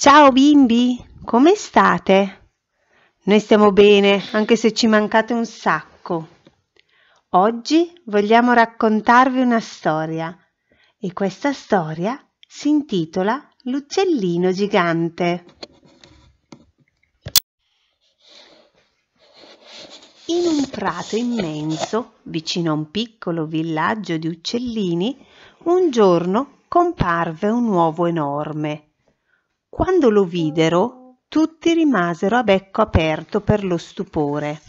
Ciao bimbi, come state? Noi stiamo bene, anche se ci mancate un sacco. Oggi vogliamo raccontarvi una storia e questa storia si intitola L'uccellino gigante. In un prato immenso, vicino a un piccolo villaggio di uccellini, un giorno comparve un uovo enorme quando lo videro, tutti rimasero a becco aperto per lo stupore.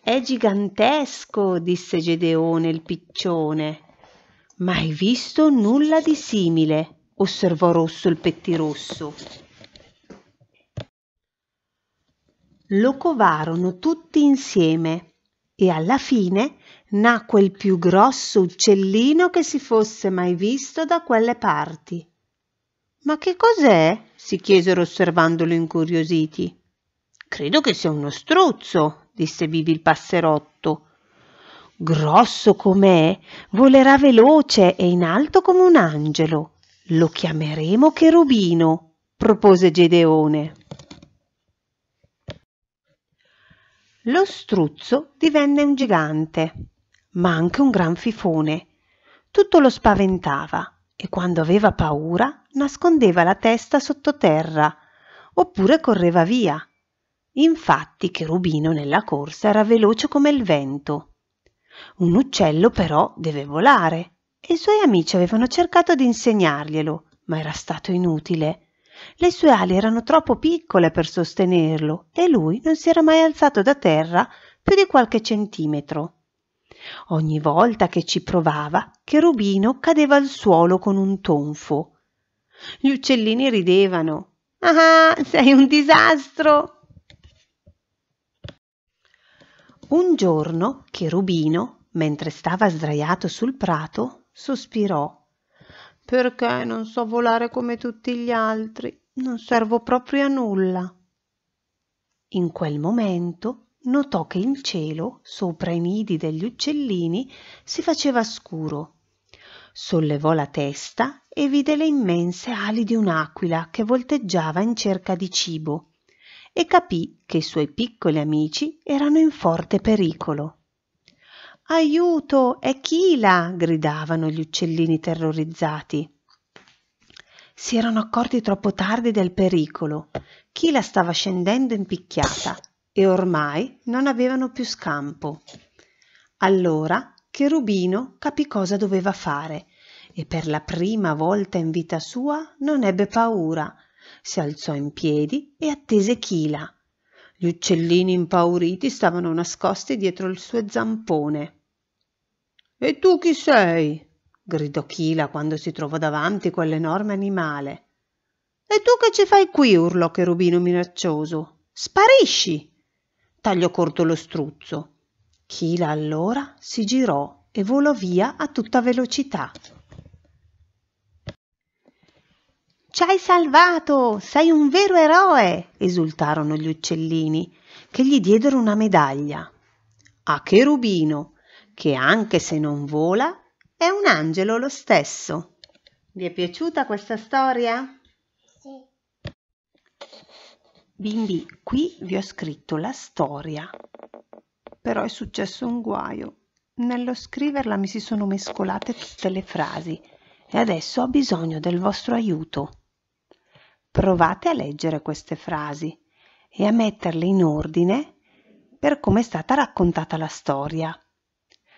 È gigantesco, disse Gedeone il piccione. Mai visto nulla di simile, osservò Rosso il pettirosso. Lo covarono tutti insieme e alla fine nacque il più grosso uccellino che si fosse mai visto da quelle parti. Ma che cos'è? si chiesero osservandolo incuriositi. Credo che sia uno struzzo, disse Bibi il passerotto. Grosso com'è, volerà veloce e in alto come un angelo. Lo chiameremo Cherubino, propose Gedeone. Lo struzzo divenne un gigante, ma anche un gran fifone. Tutto lo spaventava e quando aveva paura nascondeva la testa sottoterra oppure correva via. Infatti Cherubino nella corsa era veloce come il vento. Un uccello però deve volare e i suoi amici avevano cercato di insegnarglielo, ma era stato inutile. Le sue ali erano troppo piccole per sostenerlo e lui non si era mai alzato da terra più di qualche centimetro. Ogni volta che ci provava, Cherubino cadeva al suolo con un tonfo. Gli uccellini ridevano. Ah, sei un disastro! Un giorno Cherubino, mentre stava sdraiato sul prato, sospirò. Perché non so volare come tutti gli altri? Non servo proprio a nulla. In quel momento notò che il cielo sopra i nidi degli uccellini si faceva scuro sollevò la testa e vide le immense ali di un'aquila che volteggiava in cerca di cibo e capì che i suoi piccoli amici erano in forte pericolo aiuto è chila gridavano gli uccellini terrorizzati si erano accorti troppo tardi del pericolo chila stava scendendo impicchiata e ormai non avevano più scampo. Allora Cherubino capì cosa doveva fare e per la prima volta in vita sua non ebbe paura. Si alzò in piedi e attese Chila. Gli uccellini impauriti stavano nascosti dietro il suo zampone. E tu chi sei? gridò Chila quando si trovò davanti quell'enorme animale. E tu che ci fai qui? urlò Cherubino minaccioso. Sparisci! tagliò corto lo struzzo. Chila allora si girò e volò via a tutta velocità. Ci hai salvato! Sei un vero eroe! esultarono gli uccellini, che gli diedero una medaglia. A Cherubino, che anche se non vola, è un angelo lo stesso. Vi è piaciuta questa storia? Bimbi, qui vi ho scritto la storia. Però è successo un guaio. Nello scriverla mi si sono mescolate tutte le frasi e adesso ho bisogno del vostro aiuto. Provate a leggere queste frasi e a metterle in ordine per come è stata raccontata la storia.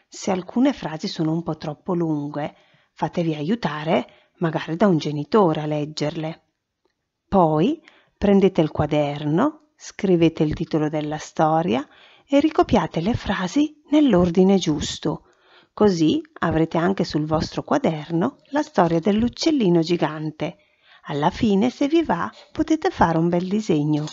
Se alcune frasi sono un po' troppo lunghe, fatevi aiutare magari da un genitore a leggerle. Poi Prendete il quaderno, scrivete il titolo della storia e ricopiate le frasi nell'ordine giusto. Così avrete anche sul vostro quaderno la storia dell'uccellino gigante. Alla fine, se vi va, potete fare un bel disegno.